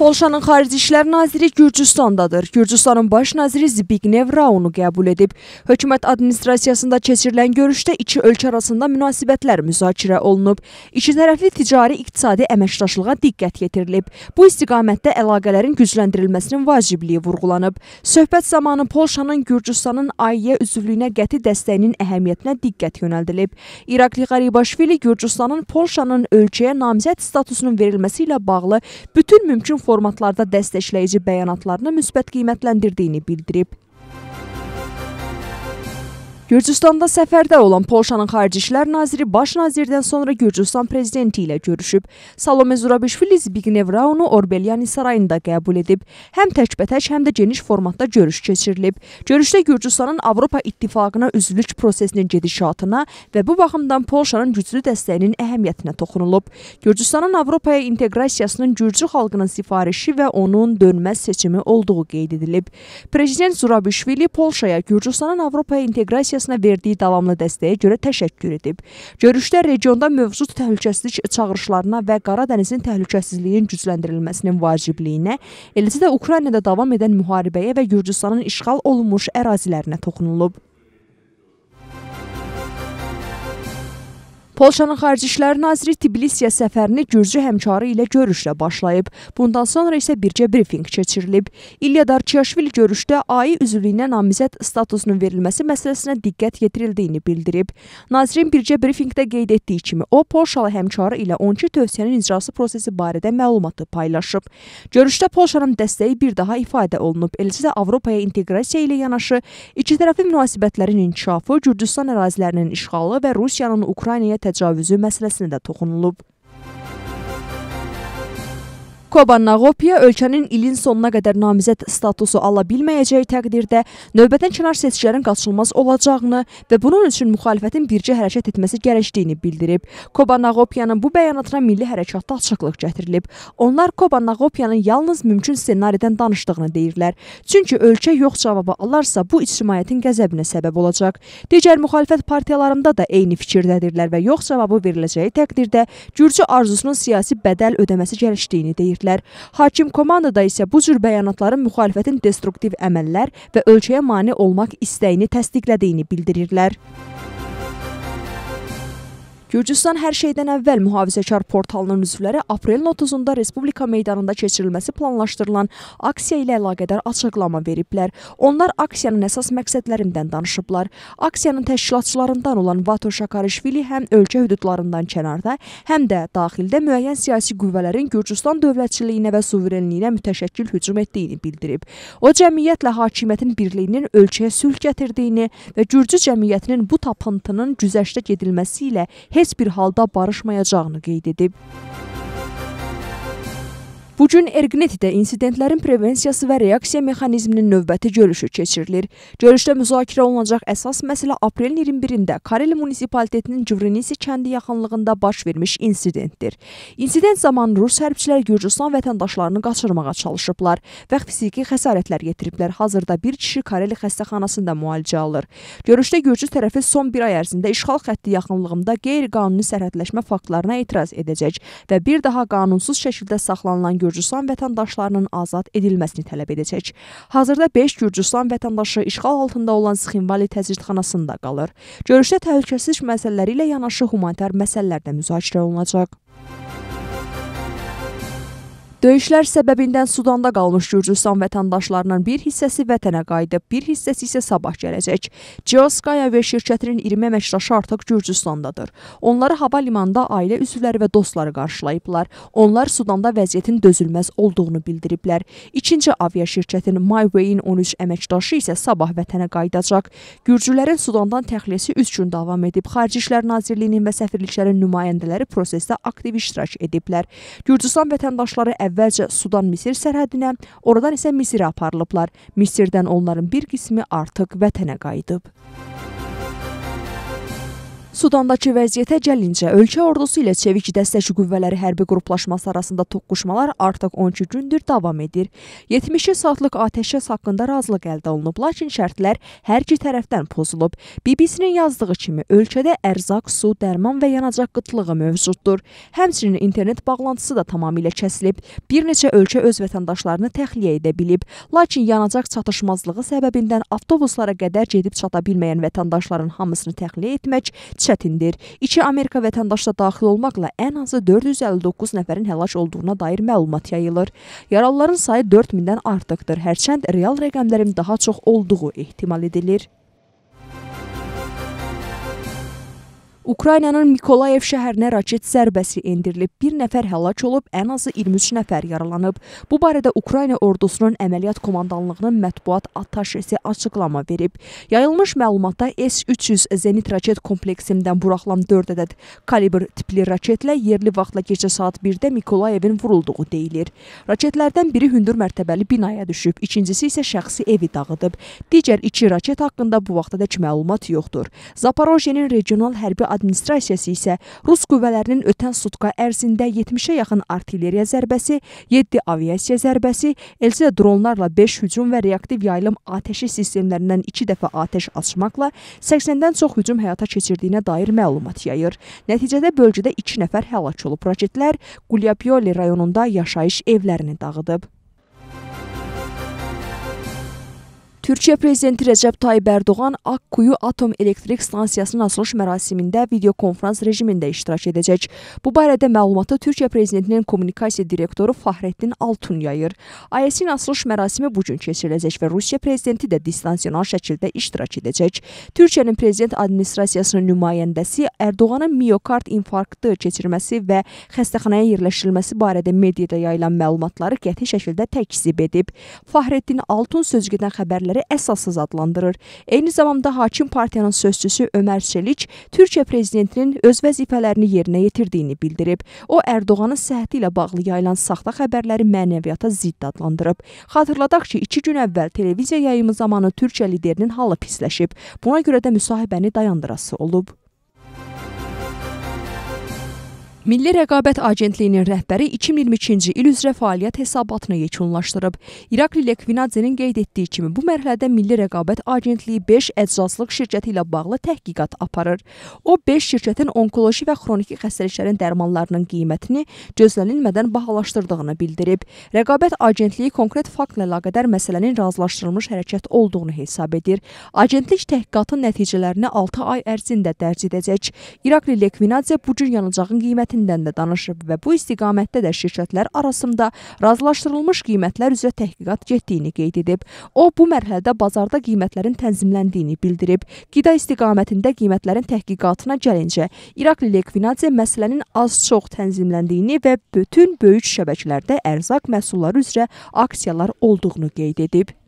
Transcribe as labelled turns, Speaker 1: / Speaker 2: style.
Speaker 1: Polşanın xarici işlər naziri Gürcüstandadır. Gürcüstanın baş naziri Zbignev Raunu qəbul edib. Hökumət administrasiyasında keçirilən görüşdə iki ölkə arasında münasibətlər müzakirə olunub. İki tərəfli ticari-iqtisadi əməkdaşlığa diqqət yetirilib. Bu istiqamətdə əlaqələrin gücləndirilməsinin vacibliyi vurğulanıb. Söhbət zamanı Polşanın Gürcüstanın Aİ-yə üzvlüyünə qəti dəstəyinin əhəmiyyətinə diqqət yönəldilib. İrakli Qaribaşvili Gürcüstanın Polşanın ölkəyə namizəd statusunun verilməsi ilə bağlı bütün mümkün formatlarda dəstəkləyici bəyanatlarını müsbət qiymətləndirdiyini bildirib. Gürcüstanda səfərdə olan Polşanın Xarici İşlər Naziri baş nazirdən sonra Gürcüstan prezidenti ilə görüşüb. Salome Zurabishvili Zbignev Raunu Orbelyan sarayında qəbul edib. Həm təkbətək, həm də geniş formatda görüş keçirilib. Görüşdə Gürcüstanın Avropa İttifaqına üzvlük prosesinin gedişatına və bu baxımdan Polşanın güclü dəstəyinin əhəmiyyətinə toxunulub. Gürcüstanın Avropaya inteqrasiyasının Gürcü xalqının sifarişi və onun dönməz seçimi olduğu qeyd edilib. Prezident Zurabishvili Polşaya Gürcüstanın Avropaya inteqrasiyasının Partiyasına verdiyi davamlı dəstəyə görə təşəkkür edib. Görüşdə regionda mövcud təhlükəsizlik çağırışlarına və Qara dənizin təhlükəsizliyin gücləndirilməsinin vacibliyinə, eləcə də Ukraynada davam edən müharibəyə və Gürcüstanın işğal olunmuş ərazilərinə toxunulub. Polşanın Xarici İşlər naziri Tbilisiyə səfərini Gürcü həmkarı ilə görüşlə başlayıb. Bundan sonra isə bircə brifinq keçirilib. İlyadar Çiyaşvili görüşdə AI üzvlüyünə namizəd statusunun verilməsi məsələsinə diqqət yetirildiyini bildirib. Nazirin bircə brifinqdə qeyd etdiyi kimi o Polşalı həmkarı ilə 12 tövsiyənin icrası prosesi barədə məlumatı paylaşıb. Görüşdə Polşanın dəstəyi bir daha ifadə olunub. Elçi də Avropaya inteqrasiya ilə yanaşı ikitərəfli münasibətlərin inkişafı, Gürcüstan ərazilərinin işğalı və Rusiyanın Ukraynaya təcavüzü məsələsinə də toxunulub. Koba Naqopiya ölkənin ilin sonuna qədər namizəd statusu ala bilməyəcəyi təqdirdə növbədən kənar seçkilərin qaçılmaz olacağını və bunun üçün müxalifətin bircə hərəkət etməsi gərəkdiyini bildirib. Koba Naqopiyanın bu bəyanatına milli hərəkatda açıqlıq gətirilib. Onlar Koba Naqopiyanın yalnız mümkün ssenaridən danışdığını deyirlər. Çünki ölkə yox cavabı alarsa bu ictimaiyyətin qəzəbinə səbəb olacaq. Digər müxalifət partiyalarında da eyni fikirdədirlər və yox cavabı veriləcəyi təqdirdə Gürcü arzusunun siyasi bədəl ödəməsi gərəkdiyini deyir edəcəklər. Hakim komandada isə bu cür bəyanatların müxalifətin destruktiv əməllər və ölkəyə mane olmaq istəyini təsdiqlədiyini bildirirlər. Gürcüstan hər şeydən əvvəl mühafizəkar portalının üzvləri aprelin 30-da Respublika meydanında keçirilməsi planlaşdırılan aksiya ilə əlaqədar açıqlama veriblər. Onlar aksiyanın əsas məqsədlərindən danışıblar. Aksiyanın təşkilatçılarından olan Vato Şakarişvili həm ölkə hüdudlarından kənarda, həm də daxildə müəyyən siyasi qüvvələrin Gürcüstan dövlətçiliyinə və suverenliyinə mütəşəkkil hücum etdiyini bildirib. O cəmiyyətlə hakimiyyətin birliyinin ölkəyə sülh gətirdiyini və Gürcü cəmiyyətinin bu tapıntının güzəştə gedilməsi ilə heç heç bir halda barışmayacağını qeyd edib. Bu gün Erqnetidə insidentlərin prevensiyası və reaksiya mexanizminin növbəti görüşü keçirilir. Görüşdə müzakirə olunacaq əsas məsələ aprelin 21-də Kareli munisipalitetinin Cuvrinisi kəndi yaxınlığında baş vermiş insidentdir. İnsident zamanı rus hərbçilər Gürcüstan vətəndaşlarını qaçırmağa çalışıblar və fiziki xəsarətlər yetiriblər. Hazırda bir kişi Kareli xəstəxanasında müalicə alır. Görüşdə Gürcü tərəfi son bir ay ərzində işğal xətti yaxınlığında qeyri-qanuni sərhədləşmə faktlarına etiraz edəcək və bir daha qanunsuz şəkildə saxlanılan Gürcü Gürcüstan vətəndaşlarının azad edilməsini tələb edəcək. Hazırda 5 Gürcüstan vətəndaşı işğal altında olan Sxinvali təcridxanasında qalır. Görüşdə təhlükəsizlik məsələləri ilə yanaşı humanitar məsələlər də müzakirə olunacaq. Döyüşlər səbəbindən Sudanda qalmış Gürcüstan vətəndaşlarının bir hissəsi vətənə qayıdıb, bir hissəsi isə sabah gələcək. Geoskaya və şirkətinin 20 əməkdaşı artıq Gürcüstandadır. Onları hava limanında ailə üzvləri və dostları qarşılayıblar. Onlar Sudanda vəziyyətin dözülməz olduğunu bildiriblər. İkinci avia şirkətin MyWay-in 13 əməkdaşı isə sabah vətənə qayıdacaq. Gürcülərin Sudandan təxliyəsi 3 gün davam edib. Xarici İşlər Nazirliyinin və səfirliklərin nümayəndələri prosesdə aktiv iştirak ediblər. Gürcüstan vətəndaşları əvvəl əvvəlcə Sudan-Misir sərhədinə, oradan isə Misirə aparılıblar. Misirdən onların bir qismi artıq vətənə qayıdıb. Sudandakı vəziyyətə gəlincə, ölkə ordusu ilə çevik dəstək qüvvələri hərbi qruplaşması arasında toqquşmalar artıq 12 gündür davam edir. 72 saatlıq atəşəs haqqında razılıq əldə olunub, lakin şərtlər hər iki tərəfdən pozulub. BBC-nin yazdığı kimi, ölkədə ərzaq, su, dərman və yanacaq qıtlığı mövcuddur. Həmçinin internet bağlantısı da tamamilə kəsilib. Bir neçə ölkə öz vətəndaşlarını təxliyə edə bilib, lakin yanacaq çatışmazlığı səbəbindən avtobuslara qədər gedib çata bilməyən vətəndaşların hamısını təxliyə etmək həyat çətindir. İki Amerika vətəndaşı da daxil olmaqla ən azı 459 nəfərin həlak olduğuna dair məlumat yayılır. Yaralıların sayı 4000-dən artıqdır. Hərçənd real rəqəmlərin daha çox olduğu ehtimal edilir. Ukraynanın Mikolayev şəhərinə raket zərbəsi endirilib. Bir nəfər həlak olub, ən azı 23 nəfər yaralanıb. Bu barədə Ukrayna ordusunun əməliyyat komandanlığının mətbuat attaşesi açıqlama verib. Yayılmış məlumatda S-300 Zenit raket kompleksindən buraxılan 4 ədəd kalibr tipli raketlə yerli vaxtla gecə saat 1-də Mikolayevin vurulduğu deyilir. Raketlərdən biri hündür mərtəbəli binaya düşüb, ikincisi isə şəxsi evi dağıdıb. Digər iki raket haqqında bu vaxtadək məlumat yoxdur. Zaporojyenin regional hərbi administrasiyası isə Rus qüvvələrinin ötən sutka ərzində 70-ə yaxın artilleriya zərbəsi, 7 aviasiya zərbəsi, eləcə də dronlarla 5 hücum və reaktiv yayılım atəşi sistemlərindən 2 dəfə atəş açmaqla 80-dən çox hücum həyata keçirdiyinə dair məlumat yayır. Nəticədə bölgədə 2 nəfər həlak olub. Raketlər Qulyabiyoli rayonunda yaşayış evlərini dağıdıb. Türkiyə prezidenti Rəcəb Tayyib Ərdoğan Akkuyu Atom Elektrik Stansiyasının açılış mərasimində videokonfrans rejimində iştirak edəcək. Bu barədə məlumatı Türkiyə prezidentinin kommunikasiya direktoru Fəhrəddin Altun yayır. AES-in açılış mərasimi bu gün keçiriləcək və Rusiya prezidenti də distansional şəkildə iştirak edəcək. Türkiyənin prezident administrasiyasının nümayəndəsi Ərdoğanın miokard infarktı keçirməsi və xəstəxanaya yerləşdirilməsi barədə mediada yayılan məlumatları qəti şəkildə təkzib edib. Fəhrəddin Altun sözügedən xəbərlər tələbləri əsassız adlandırır. Eyni zamanda hakim partiyanın sözçüsü Ömər Çelik Türkiyə prezidentinin öz vəzifələrini yerinə yetirdiyini bildirib. O Ərdoğanın səhhəti ilə bağlı yayılan saxta xəbərləri mənəviyyata zidd adlandırıb. Xatırladaq ki, 2 gün əvvəl televiziya yayımı zamanı Türkiyə liderinin halı pisləşib. Buna görə də müsahibəni dayandırası olub. Milli Rəqabət Agentliyinin rəhbəri 2022-ci il üzrə fəaliyyət hesabatını yekunlaşdırıb. İrakli Lekvinadzenin qeyd etdiyi kimi bu mərhələdə Milli Rəqabət Agentliyi 5 əczaslıq şirkəti ilə bağlı təhqiqat aparır. O 5 şirkətin onkoloji və xroniki xəstəliklərin dərmanlarının qiymətini gözlənilmədən bahalaşdırdığını bildirib. Rəqabət Agentliyi konkret faktla əlaqədar məsələnin razılaşdırılmış hərəkət olduğunu hesab edir. Agentlik təhqiqatın nəticələrini 6 ay ərzində dərc edəcək. İrakli Lekvinadze bu cür yanacağın qiyməti istiqamətindən də danışıb və bu istiqamətdə də şirkətlər arasında razılaşdırılmış qiymətlər üzrə təhqiqat getdiyini qeyd edib. O, bu mərhələdə bazarda qiymətlərin tənzimləndiyini bildirib. Qida istiqamətində qiymətlərin təhqiqatına gəlincə, İrakli Lekvinadze məsələnin az-çox tənzimləndiyini və bütün böyük şəbəkələrdə ərzaq məhsulları üzrə aksiyalar olduğunu qeyd edib.